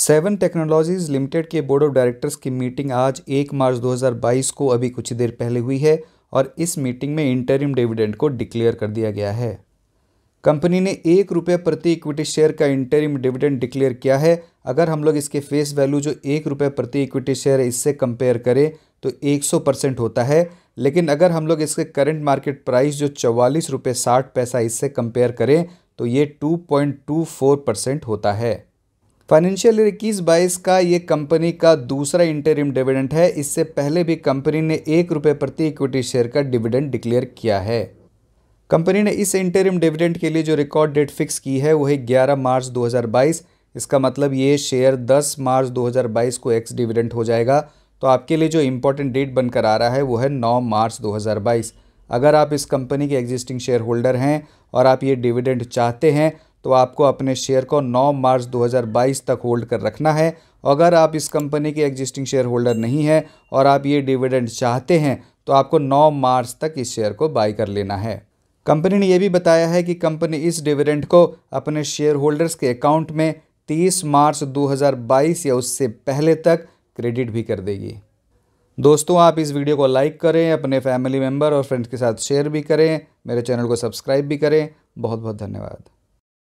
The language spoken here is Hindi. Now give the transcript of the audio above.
सेवन टेक्नोलॉजीज लिमिटेड के बोर्ड ऑफ डायरेक्टर्स की मीटिंग आज एक मार्च 2022 को अभी कुछ देर पहले हुई है और इस मीटिंग में इंटरिम डिविडेंड को डिक्लेयर कर दिया गया है कंपनी ने एक रुपये प्रति इक्विटी शेयर का इंटरिम डिविडेंड डिक्लेयर किया है अगर हम लोग इसके फेस वैल्यू जो एक रुपये प्रति इक्विटी शेयर है इससे कंपेयर करें तो 100 परसेंट होता है लेकिन अगर हम लोग इसके करंट मार्केट प्राइस जो चवालीस रुपये साठ पैसा इससे कंपेयर करें तो ये 2.24 परसेंट होता है फाइनेंशियल ईयर इक्कीस बाईस का ये कंपनी का दूसरा इंटरिम डिविडेंड है इससे पहले भी कंपनी ने एक रुपये प्रति इक्विटी शेयर का डिविडेंड डिक्लेयर किया है कंपनी ने इस इंटरिम डिविडेंड के लिए जो रिकॉर्ड डेट फिक्स की है वह 11 मार्च 2022 इसका मतलब ये शेयर 10 मार्च 2022 को एक्स डिविडेंट हो जाएगा तो आपके लिए जो इम्पोर्टेंट डेट बनकर आ रहा है वो है नौ मार्च दो अगर आप इस कंपनी के एग्जिस्टिंग शेयर होल्डर हैं और आप ये डिविडेंड चाहते हैं तो आपको अपने शेयर को 9 मार्च 2022 तक होल्ड कर रखना है अगर आप इस कंपनी के एग्जिस्टिंग शेयर होल्डर नहीं हैं और आप ये डिविडेंड चाहते हैं तो आपको 9 मार्च तक इस शेयर को बाई कर लेना है कंपनी ने यह भी बताया है कि कंपनी इस डिविडेंड को अपने शेयर होल्डर्स के अकाउंट में 30 मार्च 2022 या उससे पहले तक क्रेडिट भी कर देगी दोस्तों आप इस वीडियो को लाइक करें अपने फैमिली मेम्बर और फ्रेंड्स के साथ शेयर भी करें मेरे चैनल को सब्सक्राइब भी करें बहुत बहुत धन्यवाद